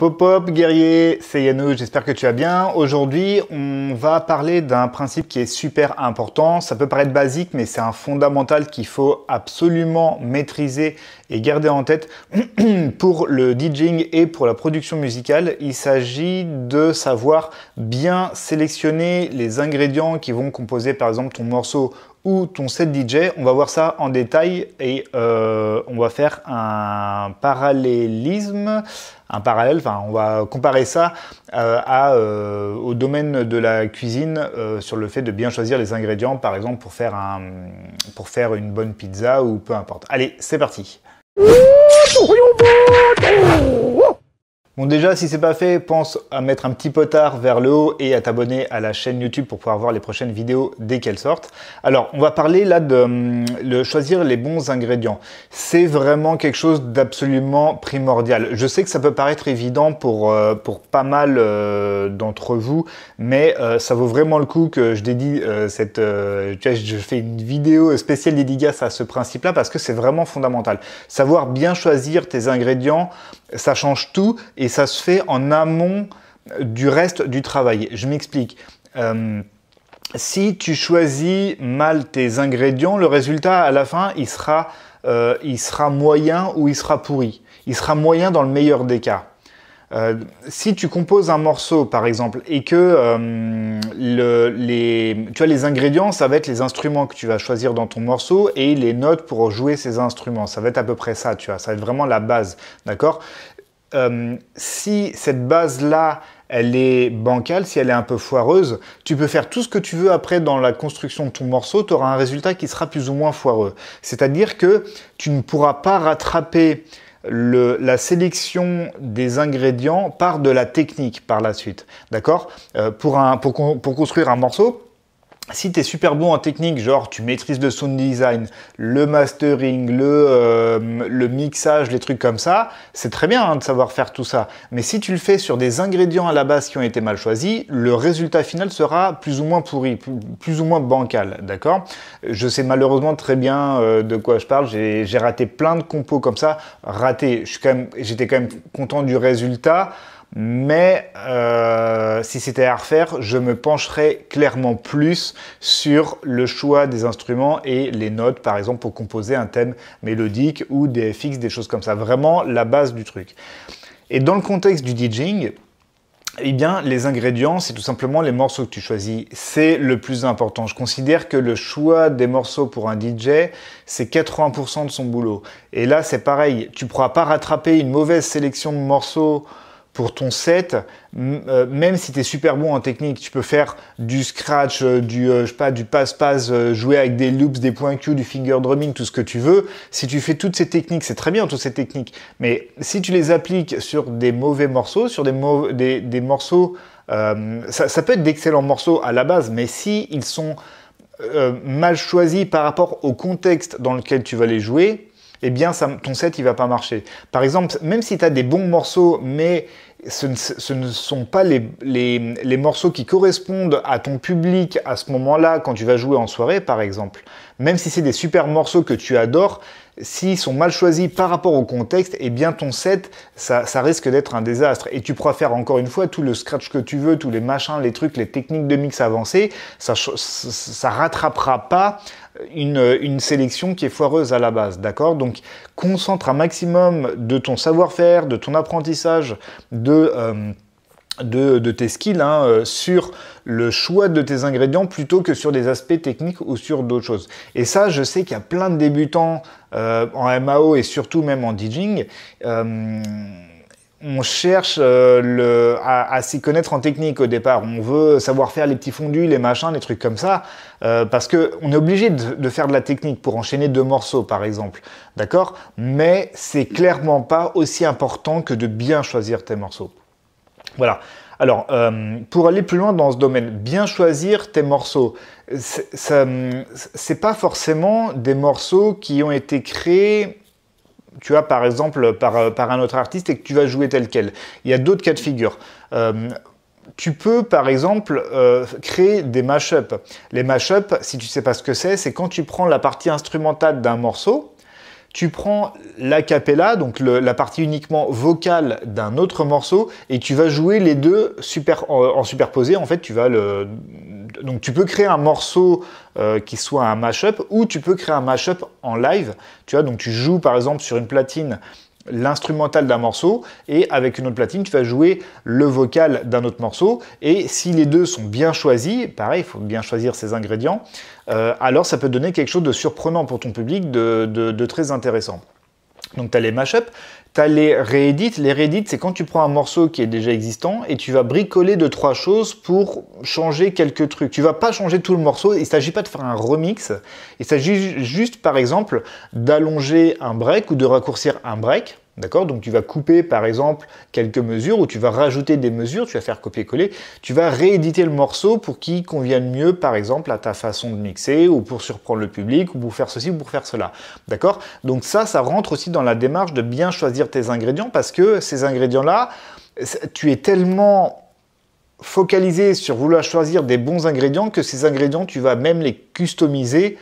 Pop-up, guerrier, c'est Yannou, j'espère que tu vas bien. Aujourd'hui, on va parler d'un principe qui est super important. Ça peut paraître basique, mais c'est un fondamental qu'il faut absolument maîtriser et garder en tête pour le DJing et pour la production musicale. Il s'agit de savoir bien sélectionner les ingrédients qui vont composer par exemple ton morceau ou ton set DJ. On va voir ça en détail et euh, on va faire un parallélisme, un parallèle, enfin on va comparer ça euh, à, euh, au domaine de la cuisine sur le fait de bien choisir les ingrédients par exemple pour faire, un, pour faire une bonne pizza ou peu importe. Allez, c'est parti Bon déjà, si c'est pas fait, pense à mettre un petit potard vers le haut et à t'abonner à la chaîne YouTube pour pouvoir voir les prochaines vidéos dès qu'elles sortent. Alors, on va parler là de, hum, le choisir les bons ingrédients. C'est vraiment quelque chose d'absolument primordial. Je sais que ça peut paraître évident pour, euh, pour pas mal euh, d'entre vous, mais euh, ça vaut vraiment le coup que je dédie cette... je fais une vidéo spéciale dédicace à ce principe-là parce que c'est vraiment fondamental. Savoir bien choisir tes ingrédients, ça change tout et ça se fait en amont du reste du travail. Je m'explique. Euh, si tu choisis mal tes ingrédients, le résultat à la fin, il sera, euh, il sera moyen ou il sera pourri. Il sera moyen dans le meilleur des cas. Euh, si tu composes un morceau, par exemple, et que les, tu as les ingrédients, ça va être les instruments que tu vas choisir dans ton morceau et les notes pour jouer ces instruments. Ça va être à peu près ça, tu vois. Ça va être vraiment la base, d'accord euh, si cette base-là, elle est bancale, si elle est un peu foireuse, tu peux faire tout ce que tu veux après dans la construction de ton morceau, tu auras un résultat qui sera plus ou moins foireux. C'est-à-dire que tu ne pourras pas rattraper la sélection des ingrédients par de la technique par la suite. D'accord euh, pour construire un morceau, si tu es super bon en technique, genre tu maîtrises le sound design, le mastering, le, euh, mixage, les trucs comme ça, c'est très bien hein, de savoir faire tout ça. Mais si tu le fais sur des ingrédients à la base qui ont été mal choisis, le résultat final sera plus ou moins pourri, plus ou moins bancal, d'accord Je sais malheureusement très bien euh, de quoi je parle, j'ai raté plein de compos comme ça, raté, j'étais quand, quand même content du résultat mais euh, si c'était à refaire, je me pencherais clairement plus sur le choix des instruments et les notes, par exemple, pour composer un thème mélodique ou des fixes, des choses comme ça. Vraiment la base du truc. Et dans le contexte du DJing, eh bien, les ingrédients, c'est tout simplement les morceaux que tu choisis. C'est le plus important. Je considère que le choix des morceaux pour un DJ, c'est 80% de son boulot. Et là, c'est pareil. Tu ne pourras pas rattraper une mauvaise sélection de morceaux pour ton set, euh, même si tu es super bon en technique, tu peux faire du scratch, euh, du euh, pas, du passe-passe, jouer avec des loops, des points Q, du finger drumming, tout ce que tu veux. Si tu fais toutes ces techniques, c'est très bien toutes ces techniques, mais si tu les appliques sur des mauvais morceaux, sur des, des, des morceaux, ça, peut être d'excellents morceaux à la base, mais si ils sont mal choisis par rapport au contexte dans lequel tu vas les jouer, eh bien ton set il va pas marcher. Par exemple, même si tu as des bons morceaux mais ce ne, sont pas les, les, morceaux qui correspondent à ton public à ce moment-là, quand tu vas jouer en soirée, par exemple. Même si c'est des super morceaux que tu adores, s'ils sont mal choisis par rapport au contexte, et eh bien ton set, ça, risque d'être un désastre. Et tu pourras faire encore une fois tout le scratch que tu veux, tous les machins, les trucs, les techniques de mix avancées, ça, ça rattrapera pas une, une, sélection qui est foireuse à la base, d'accord Donc concentre un maximum de ton savoir-faire, de ton apprentissage, de... Euh, de, tes skills hein, euh, sur le choix de tes ingrédients plutôt que sur des aspects techniques ou sur d'autres choses. Et ça, je sais qu'il y a plein de débutants euh, en MAO et surtout même en DJing. Euh, on cherche à, s'y connaître en technique au départ. On veut savoir faire les petits fondus, les machins, les trucs comme ça, parce qu'on est obligé de, de faire de la technique pour enchaîner deux morceaux, par exemple, d'accord. Mais c'est clairement pas aussi important que de bien choisir tes morceaux. Voilà. Alors, euh, pour aller plus loin dans ce domaine, bien choisir tes morceaux. Ce n'est pas forcément des morceaux qui ont été créés tu vois, par exemple, euh, par, un autre artiste et que tu vas jouer tel quel. Il y a d'autres cas de figure. Euh, tu peux, par exemple, créer des mashups. Les mashups, si tu ne sais pas ce que c'est, c'est quand tu prends la partie instrumentale d'un morceau tu prends la cappella, donc la partie uniquement vocale d'un autre morceau, et tu vas jouer les deux en, superposé. En fait, tu vas le, donc tu peux créer un morceau euh, qui soit un mashup, ou tu peux créer un mashup en live. Tu vois, donc tu joues par exemple sur une platine l'instrumental d'un morceau et avec une autre platine tu vas jouer le vocal d'un autre morceau et si les deux sont bien choisis, pareil il faut bien choisir ses ingrédients, euh, alors ça peut donner quelque chose de surprenant pour ton public, de, très intéressant. Donc tu as les mashups, tu as les réédits. Les réédits, c'est quand tu prends un morceau qui est déjà existant et tu vas bricoler deux, trois choses pour changer quelques trucs. Tu vas pas changer tout le morceau, il ne s'agit pas de faire un remix, il s'agit juste par exemple d'allonger un break ou de raccourcir un break D'accord Donc tu vas couper par exemple quelques mesures ou tu vas rajouter des mesures, tu vas faire copier-coller, tu vas rééditer le morceau pour qu'il convienne mieux par exemple à ta façon de mixer ou pour surprendre le public ou pour faire ceci ou pour faire cela. D'accord Donc ça, ça rentre aussi dans la démarche de bien choisir tes ingrédients parce que ces ingrédients-là, tu es tellement focalisé sur vouloir choisir des bons ingrédients que ces ingrédients, tu vas même les customiser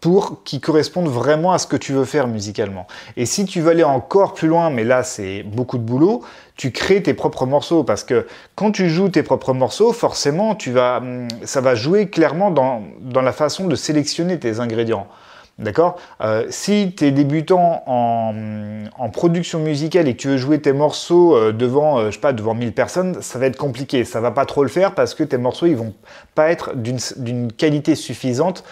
pour qui correspondent vraiment à ce que tu veux faire musicalement. Et si tu veux aller encore plus loin, mais là c'est beaucoup de boulot, tu crées tes propres morceaux parce que quand tu joues tes propres morceaux, forcément tu vas, hum, ça va jouer clairement dans la façon de sélectionner tes ingrédients. D'accord euh, Si tu es débutant en, production musicale et que tu veux jouer tes morceaux euh, devant, euh, je sais pas, devant 1000 personnes, ça va être compliqué. Ça va pas trop le faire parce que tes morceaux, ils vont pas être d'une qualité suffisante.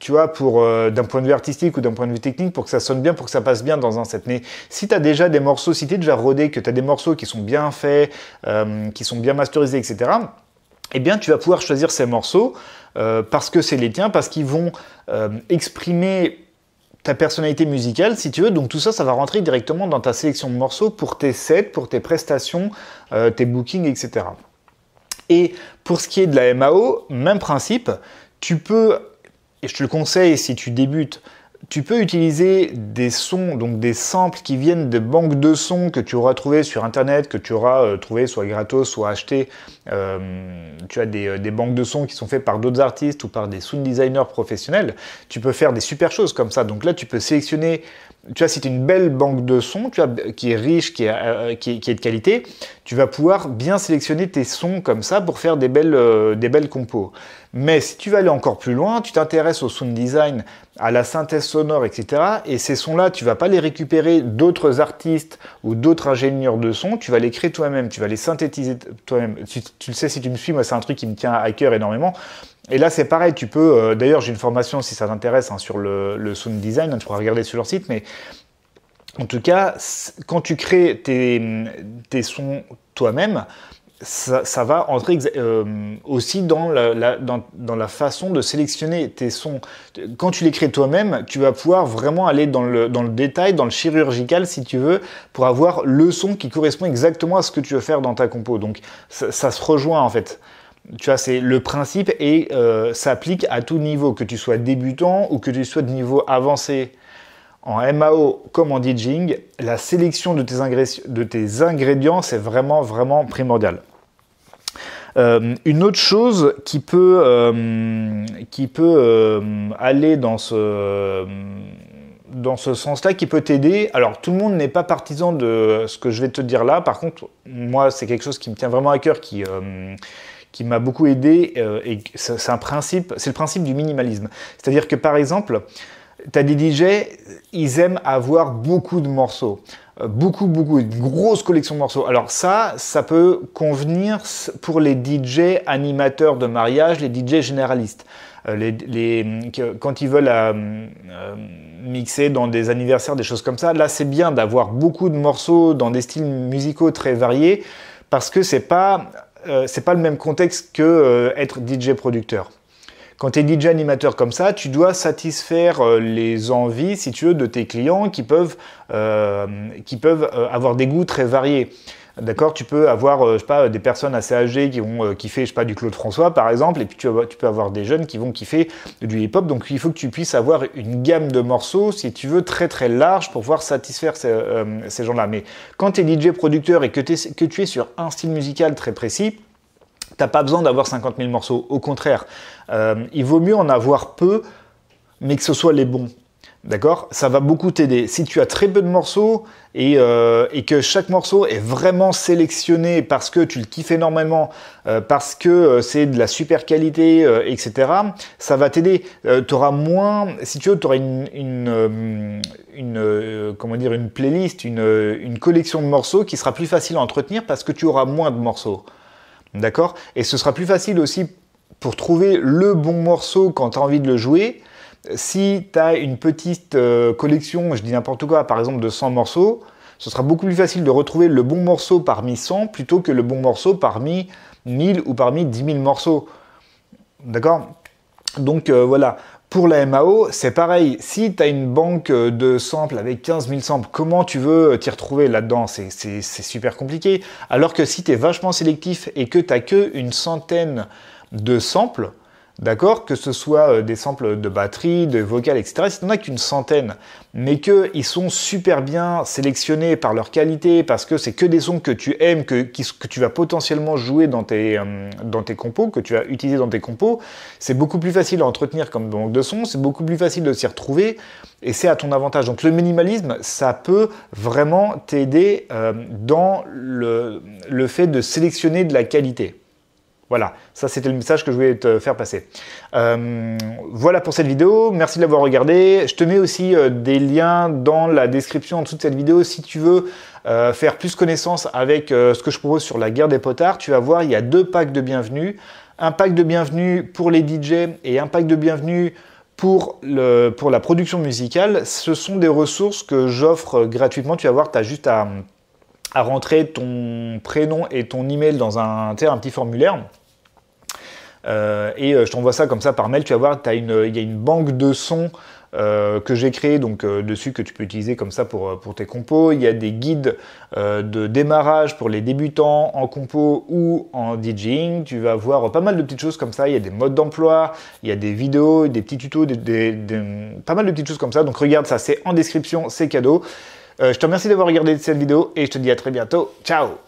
tu vois, pour d'un point de vue artistique ou d'un point de vue technique, pour que ça sonne bien, pour que ça passe bien dans un set. Mais si tu as déjà des morceaux, si tu déjà rodé, que tu as des morceaux qui sont bien faits, qui sont bien masterisés, etc., eh bien tu vas pouvoir choisir ces morceaux euh, parce que c'est les tiens, parce qu'ils vont euh, exprimer ta personnalité musicale, si tu veux. Donc tout ça, ça va rentrer directement dans ta sélection de morceaux pour tes sets, pour tes prestations, euh, tes bookings, etc. Et pour ce qui est de la MAO, même principe, tu peux, et je te le conseille si tu débutes, tu peux utiliser des sons, donc des samples qui viennent de banques de sons que tu auras trouvé sur internet, que tu auras euh, trouvé soit gratos, soit acheté. Euh, tu as euh, des, banques de sons qui sont faites par d'autres artistes ou par des sound designers professionnels. Tu peux faire des super choses comme ça. Donc là, tu peux sélectionner. Tu vois, si tu une belle banque de sons tu as, qui est riche, qui est, de qualité, tu vas pouvoir bien sélectionner tes sons comme ça pour faire des belles, des belles compos. Mais si tu vas aller encore plus loin, tu t'intéresses au sound design à la synthèse sonore, etc. Et ces sons-là, tu vas pas les récupérer d'autres artistes ou d'autres ingénieurs de son, tu vas les créer toi-même, tu vas les synthétiser toi-même. Tu, le sais si tu me suis, moi c'est un truc qui me tient à cœur énormément. Et là c'est pareil, tu peux, euh, d'ailleurs j'ai une formation si ça t'intéresse hein, sur le, sound design, tu pourras regarder sur leur site, mais en tout cas, quand tu crées tes, tes sons toi-même, ça, va entrer euh, aussi dans la, façon de sélectionner tes sons. Quand tu les crées toi-même, tu vas pouvoir vraiment aller dans le, détail, dans le chirurgical si tu veux, pour avoir le son qui correspond exactement à ce que tu veux faire dans ta compo. Donc ça, se rejoint en fait. Tu vois, c'est le principe et ça euh, s'applique à tout niveau, que tu sois débutant ou que tu sois de niveau avancé en MAO comme en DJing, la sélection de tes, de tes ingrédients, c'est vraiment, vraiment primordial. Euh, une autre chose qui peut, euh, qui peut euh, aller dans ce, dans ce sens-là, qui peut t'aider, alors tout le monde n'est pas partisan de ce que je vais te dire là, par contre, moi, c'est quelque chose qui me tient vraiment à cœur, qui qui m'a beaucoup aidé, et c'est un principe, c'est le principe du minimalisme. C'est-à-dire que par exemple, T'as des DJ, ils aiment avoir beaucoup de morceaux. Euh, beaucoup, beaucoup, une grosse collection de morceaux. Alors ça, ça peut convenir pour les DJ animateurs de mariage, les DJ généralistes. Euh, les, les, quand ils veulent euh, mixer dans des anniversaires, des choses comme ça, là c'est bien d'avoir beaucoup de morceaux dans des styles musicaux très variés parce que c'est pas, pas le même contexte qu'être DJ producteur. Quand tu es DJ animateur comme ça, tu dois satisfaire euh, les envies, si tu veux, de tes clients qui peuvent, euh, euh, avoir des goûts très variés. D'accord, tu peux avoir, je pas, des personnes assez âgées qui vont kiffer, je pas, du Claude François par exemple, et puis tu, peux avoir des jeunes qui vont kiffer du hip-hop. Donc il faut que tu puisses avoir une gamme de morceaux, si tu veux, très très large pour pouvoir satisfaire ces, gens-là. Mais quand tu es DJ producteur et que tu es sur un style musical très précis, tu n'as pas besoin d'avoir 50 000 morceaux. Au contraire, euh, il vaut mieux en avoir peu, mais que ce soit les bons. D'accord Ça va beaucoup t'aider. Si tu as très peu de morceaux et, euh, que chaque morceau est vraiment sélectionné parce que tu le kiffes normalement, euh, parce que c'est de la super qualité, etc., ça va t'aider. tu auras moins, si tu veux, tu auras une, comment dire, une playlist, une collection de morceaux qui sera plus facile à entretenir parce que tu auras moins de morceaux. D'accord Et ce sera plus facile aussi pour trouver le bon morceau quand tu as envie de le jouer. Si tu as une petite euh, collection, je dis n'importe quoi, par exemple de 100 morceaux, ce sera beaucoup plus facile de retrouver le bon morceau parmi 100 plutôt que le bon morceau parmi 1000 ou parmi 10 000 morceaux. D'accord Donc euh, voilà, pour la MAO, c'est pareil. Si tu as une banque euh, de samples avec 15 000 samples, comment tu veux euh, t'y retrouver là-dedans C'est super compliqué. Alors que si tu es vachement sélectif et que tu as qu'une centaine de samples, D'accord Que ce soit euh, des samples de batterie, de vocales, etc. Si t'en as qu'une centaine, mais qu'ils sont super bien sélectionnés par leur qualité, parce que c'est que des sons que tu aimes, que, que tu vas potentiellement jouer euh, dans tes, compos, que tu vas utiliser dans tes compos, c'est beaucoup plus facile à entretenir comme banque de sons, c'est beaucoup plus facile de s'y retrouver, et c'est à ton avantage. Donc le minimalisme, ça peut vraiment t'aider euh, dans le fait de sélectionner de la qualité. Voilà, ça c'était le message que je voulais te faire passer. Euh, voilà pour cette vidéo, merci de l'avoir regardé. Je te mets aussi euh, des liens dans la description en dessous de cette vidéo si tu veux euh, faire plus connaissance avec ce que je propose sur la guerre des potards. Tu vas voir, il y a deux packs de bienvenue. Un pack de bienvenue pour les DJ et un pack de bienvenue pour, la production musicale. Ce sont des ressources que j'offre gratuitement. Tu vas voir, tu as juste à à rentrer ton prénom et ton email dans un petit formulaire. Euh, et euh, je t'envoie ça comme ça par mail. Tu vas voir, il y a une banque de sons euh, que j'ai créé donc dessus que tu peux utiliser comme ça pour, pour tes compos. Il y a des guides de démarrage pour les débutants en compo ou en DJing. Tu vas voir pas mal de petites choses comme ça. Il y a des modes d'emploi, il y a des vidéos, des petits tutos, pas mal de petites choses comme ça. Donc regarde ça, c'est en description, c'est cadeau. je te remercie d'avoir regardé cette vidéo et je te dis à très bientôt. Ciao